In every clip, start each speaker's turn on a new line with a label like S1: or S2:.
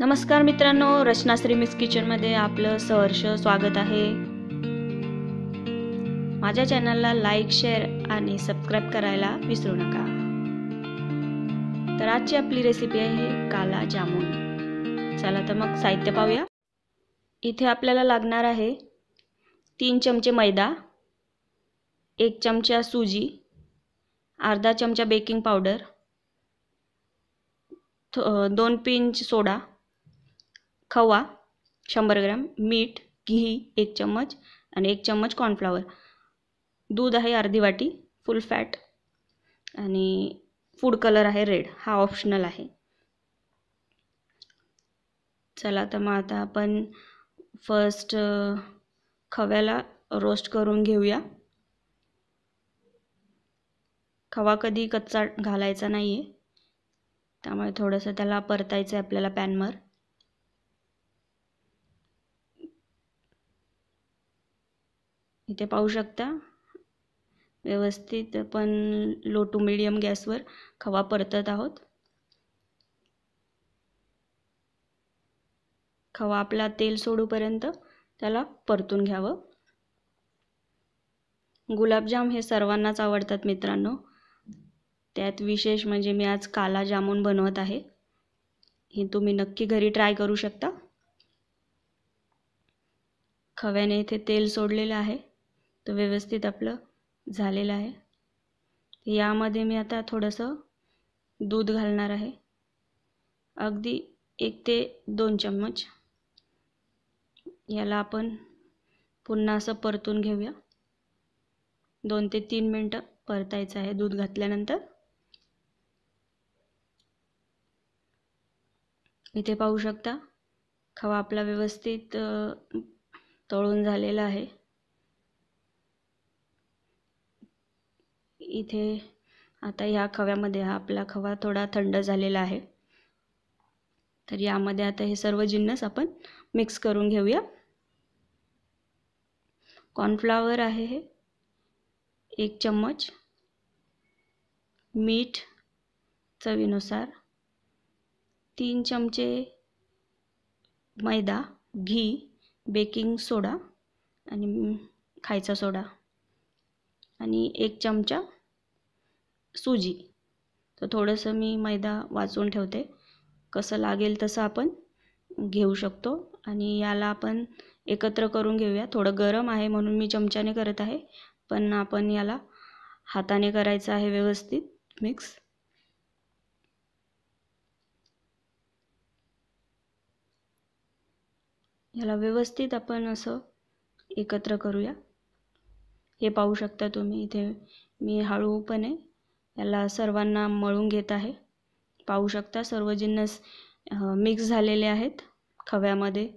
S1: नमस्कार मित्रांनो रचनाश्री मिस किचनमध्ये आपलं सहर्ष स्वागत आहे माझ्या चॅनलला लाईक शेअर आणि सबस्क्राईब करायला विसरू नका तर आजची आपली रेसिपी आहे काला जामून चला तर मग साहित्य पाहूया इथे आपल्याला लागणार आहे तीन चमचे मैदा एक चमचा सुजी अर्धा चमचा बेकिंग पावडर दोन पिंच सोडा खवा शंभर ग्रॅम मीठ घी एक चम्मच आणि एक चम्मच कॉर्नफ्लॉवर दूध आहे अर्धी वाटी फुल फॅट आणि फूड कलर आहे रेड हा ऑप्शनल आहे चला तर मग आता आपण फर्स्ट खव्याला रोस्ट करून घेऊया खवा कधी कच्चा घालायचा नाही आहे त्यामुळे थोडंसं त्याला परतायचं आहे आपल्याला पॅनवर इथे पाहू शकता व्यवस्थित आपण लो टू मिडियम गॅसवर खवा परतत आहोत खवा आपला तेल सोडूपर्यंत त्याला परतून घ्यावं गुलाबजाम हे सर्वांनाच आवडतात मित्रांनो त्यात विशेष म्हणजे मी आज काला जामून बनवत आहे हे तुम्ही नक्की घरी ट्राय करू शकता खव्याने इथे तेल सोडलेलं आहे तो व्यवस्थित आपलं झालेलं आहे यामध्ये मी आता थोडंसं दूध घालणार आहे अगदी एक ते दोन चम्मच याला आपण पुन्हा असं परतून घेऊया दोन ते तीन मिनटं परतायचं आहे दूध घातल्यानंतर इथे पाहू शकता खवा आपला व्यवस्थित तळून झालेला आहे इथे आता ह्या खव्यामध्ये हा आपला खवा थोडा थंड झालेला आहे तर यामध्ये आता हे सर्व जिन्नस आपण मिक्स करून घेऊया कॉर्नफ्लावर आहे हे एक चम्मच मीठ चवीनुसार तीन चमचे मैदा घी बेकिंग सोडा आणि खायचा सोडा आणि एक चमचा सुजी तर थोडंसं मी मैदा वाचून ठेवते कसं लागेल तसं आपण घेऊ शकतो आणि याला आपण एकत्र करून घेऊया थोडं गरम आहे म्हणून मी चमच्याने करत आहे पण आपण याला हाताने करायचं आहे व्यवस्थित मिक्स याला व्यवस्थित आपण असं एकत्र करूया हे पाहू शकता तुम्ही इथे मी हळूपणे याला सर्वांना मळून घेत आहे पाहू शकता सर्व जिन्नस मिक्स झालेले आहेत खव्यामध्ये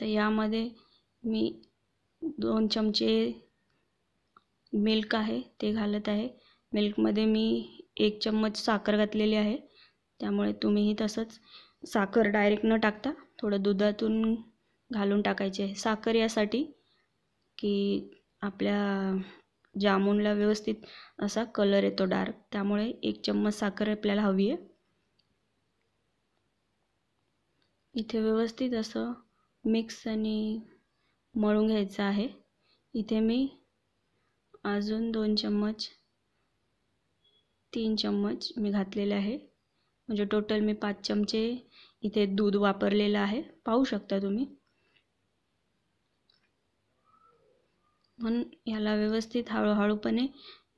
S1: तर यामध्ये मी दोन चमचे मिल्क आहे ते घालत आहे मिल्कमध्ये मी एक चम्मच साखर घातलेली आहे त्यामुळे तुम्हीही तसंच साखर डायरेक्ट न टाकता थोडं दुधातून घालून टाकायचे आहे साखर यासाठी की आपल्या जामुनला व्यवस्थित असा कलर येतो डार्क त्यामुळे एक चम्मच साखर आपल्याला हवी आहे इथे व्यवस्थित असं मिक्स आणि मळून घ्यायचं आहे इथे मी अजून दोन चम्मच तीन चम्मच मी घातलेले आहे म्हणजे टोटल मी पाच चमचे इथे दूध वापरलेलं आहे पाहू शकता तुम्ही म्हणून याला व्यवस्थित हळूहळूपणे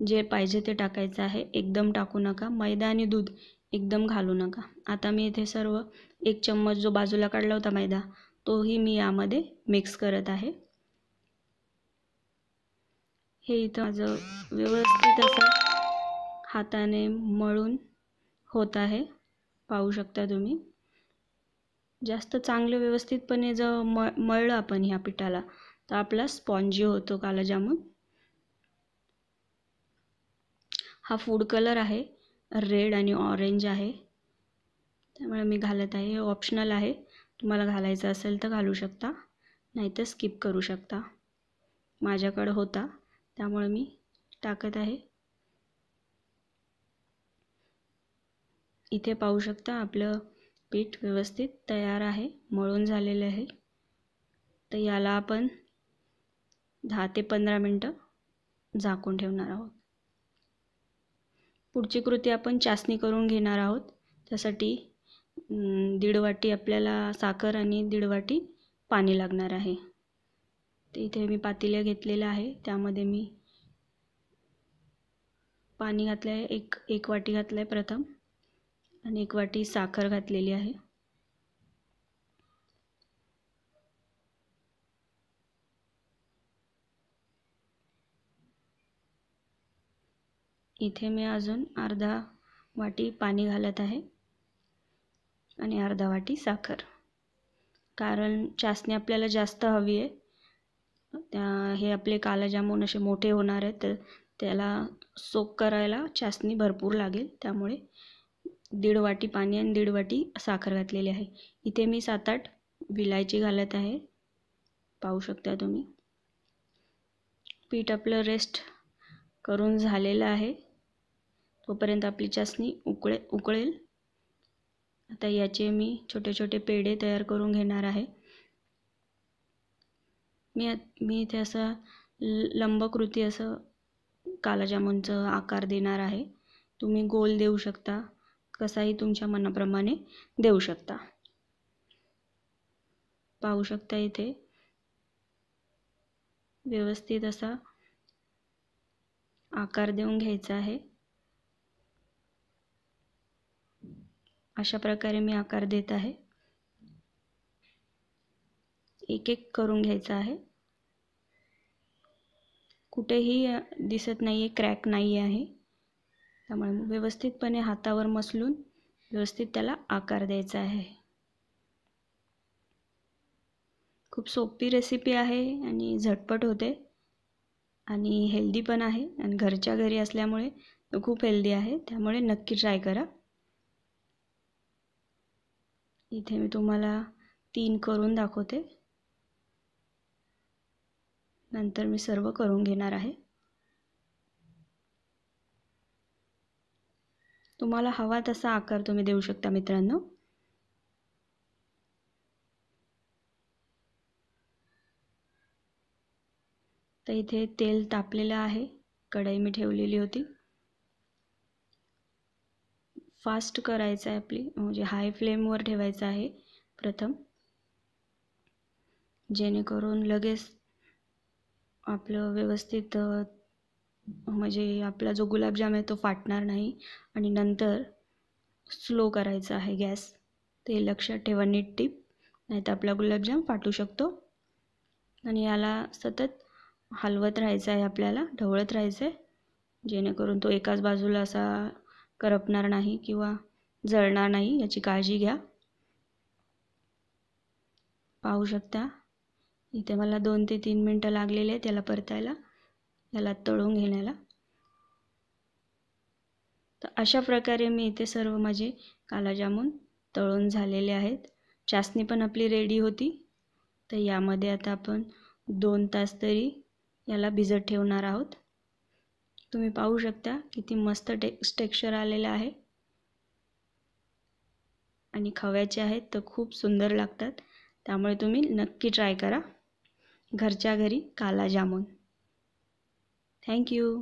S1: जे पाहिजे ते टाकायचं आहे एकदम टाकू नका मैदा आणि दूध एकदम घालू नका आता मी इथे सर्व एक चम्मच जो बाजूला काढला होता मैदा तोही मी यामध्ये मिक्स करत आहे हे इथं माझं व्यवस्थित असं हाताने मळून होत आहे पाहू शकता तुम्ही जास्त चांगलं व्यवस्थितपणे जर मळलं आपण ह्या पिठाला तर आपला स्पॉन्जी होतो कालाजामून हा फूड कलर आहे रेड आणि ऑरेंज आहे त्यामुळे मी घालत आहे हे ऑप्शनल आहे तुम्हाला घालायचं असेल तर घालू शकता नाहीतर स्किप करू शकता माझ्याकडं होता त्यामुळे मी टाकत आहे इथे पाहू शकता आपलं पीठ व्यवस्थित तयार आहे मळून झालेलं आहे तर याला आपण दहा ते पंधरा मिनटं झाकून ठेवणार आहोत पुढची कृती आपण चाचणी करून घेणार आहोत त्यासाठी दीड वाटी आपल्याला साखर आणि दीड वाटी पाणी लागणार आहे ते इथे मी पातेल्या घेतलेल्या आहे त्यामध्ये मी पाणी घातलं आहे एक एक वाटी घातलं आहे प्रथम आणि एक वाटी साखर घातलेली आहे इथे मी अजून अर्धा वाटी पाणी घालत आहे आणि अर्धा वाटी साखर कारण चासणी आपल्याला जास्त हवी आहे त्या हे आपले कालाजामून असे मोठे होणार आहेत तर त्याला सोक करायला चासणी भरपूर लागेल त्यामुळे दीड वाटी पाणी आणि दीड वाटी साखर घातलेली आहे इथे मी सात आठ विलायची घालत आहे पाहू शकता तुम्ही पीठ आपलं रेस्ट करून झालेलं आहे तोपर्यंत आपली चासणी उकळे उकळेल आता याचे मी छोटे छोटे पेढे तयार करून घेणार आहे मी मी इथे असं लंबकृती असं कालाजामुनचं आकार देणार आहे तुम्ही गोल देऊ शकता कसाही तुमच्या मनाप्रमाणे देऊ शकता पाहू शकता इथे व्यवस्थित असा आकार देऊन घ्यायचा आहे अशा प्रकारे मी आकार देत आहे एक एक करून घ्यायचा आहे कुठेही दिसत नाही आहे क्रॅक नाही आहे त्यामुळे व्यवस्थितपणे हातावर मसलून व्यवस्थित त्याला आकार द्यायचा आहे खूप सोपी रेसिपी आहे आणि झटपट होते आणि हेल्दी पण आहे आणि घरच्या घरी असल्यामुळे खूप हेल्दी आहे त्यामुळे नक्की ट्राय करा इथे मी तुम्हाला तीन करून दाखवते नंतर मी सर्व करून घेणार आहे तुम्हाला हवा तसा आकार तुम्ही देऊ शकता मित्रांनो तर इथे तेल तापलेलं आहे कढई मी ठेवलेली होती फास्ट करायचं आहे आपली म्हणजे हाय फ्लेमवर ठेवायचं आहे प्रथम जेणेकरून लगेच आपलं व्यवस्थित म्हणजे आपला जो गुलाबजाम आहे तो फाटणार नाही आणि नंतर स्लो करायचा आहे गॅस ते लक्षात ठेवा नीट टीप नाही तर आपला गुलाबजाम फाटू शकतो आणि याला सतत हलवत राहायचं आहे आपल्याला ढवळत राहायचं आहे जेणेकरून तो एकाच बाजूला असा करपणार नाही किंवा जळणार नाही याची काळजी घ्या पाहू शकता इथे मला दोन ते तीन मिनटं लागलेले आहेत त्याला परतायला याला तळून घेण्याला तर अशा प्रकारे मी इथे सर्व माझे कालाजामून तळून झालेले आहेत चासणी पण आपली रेडी होती तर यामध्ये आता आपण दोन तास तरी याला भिजत ठेवणार आहोत तुम्ही पाहू शकता किती मस्त टेक्स टेक्स्चर आलेलं आहे आणि खव्याचे आहेत तर खूप सुंदर लागतात त्यामुळे तुम्ही नक्की ट्राय करा घरच्या घरी काला जामून थँक्यू